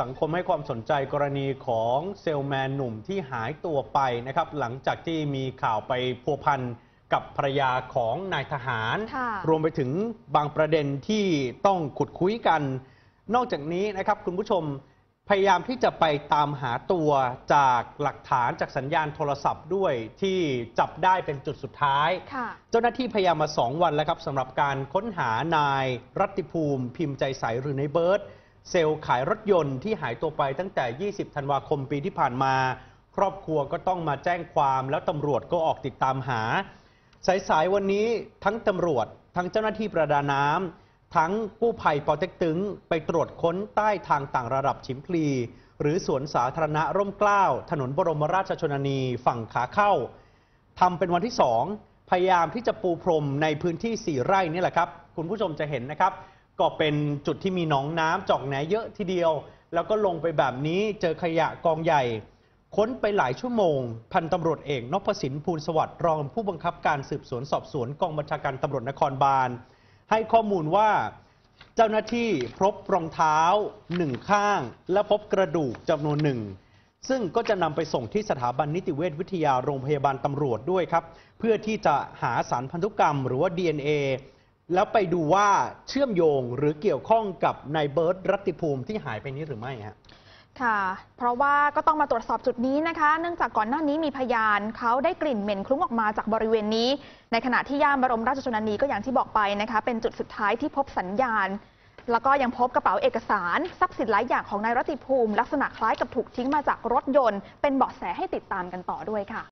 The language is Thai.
สังคมให้ความสนใจกรณีของเซลแมนหนุ่มที่หายตัวไปนะครับ หลังจากที่มีข่าวไปพัวพันกับภรรยาของนายทหาร รวมไปถึงบางประเด็นที่ต้องขุดคุยกัน นอกจากนี้นะครับ คุณผู้ชมพยายามที่จะไปตามหาตัวจากหลักฐานจากสัญญาณโทรศัพท์ด้วยที่จับได้เป็นจุดสุดท้ายเจ้าหน้าที่พยายามมาสองวันแล้วครับสำหรับการค้นหานายรัติภูมิ พิมพ์ใจใสหรือในเบิร์ตเซลล์ขายรถยนต์ที่หายตัวไปตั้งแต่ 20 ธันวาคมปีที่ผ่านมา ครอบครัวก็ต้องมาแจ้งความแล้วตำรวจก็ออกติดตามหา สายยวันนี้ทั้งตำรวจ ทั้งเจ้าหน้าที่ประดาน้ำทั้งกู้ภัยปอเต็กตึง ไปตรวจค้นใต้ทางต่างระดับชิมพลี หรือสวนสาธารณะร่มเกล้าถนนบรมราชชนนีฝั่งขาเข้าทำเป็นวันที่สองพยายามที่จะปูพรมในพื้นที่ 4 ไร่นี่แหละครับ คุณผู้ชมจะเห็นนะครับก็เป็นจุดที่มีหนองน้ำจอกแหนเยอะทีเดียว แล้วก็ลงไปแบบนี้เจอขยะกองใหญ่ ค้นไปหลายชั่วโมง พันตำรวจเอกนพสินภูลสวัสดิ์รองผู้บังคับการสืบสวนสอบสวน กองบัญชาการตำรวจนครบาล ให้ข้อมูลว่า เจ้าหน้าที่พบรองเท้าหนึ่งข้าง และพบกระดูกจำนวนหนึ่งซึ่งก็จะนำไปส่งที่สถาบันนิติเวชวิทยาโรงพยาบาลตำรวจด้วยครับ เพื่อที่จะหาสารพันธุกรรม หรือว่า DNA แล้วไปดูว่าเชื่อมโยงหรือเกี่ยวข้องกับนายเบิร์ตรัติภูมิที่หายไปนี้หรือไม่ฮะค่ะ เพราะว่าก็ต้องมาตรวจสอบจุดนี้นะคะ เนื่องจากก่อนหน้านี้มีพยานเขาได้กลิ่นเหม็นคลุ้งออกมาจากบริเวณนี้ ในขณะที่ย่านบรมราชชนนีก็อย่างที่บอกไปนะคะเป็นจุดสุดท้ายที่พบสัญญาณ แล้วก็ยังพบกระเป๋าเอกสารทรัพย์สินหลายอย่างของนายรัติภูมิลักษณะคล้ายกับถูกทิ้งมาจากรถยนต์เป็นเบาะแสให้ติดตามกันต่อด้วยค่ะ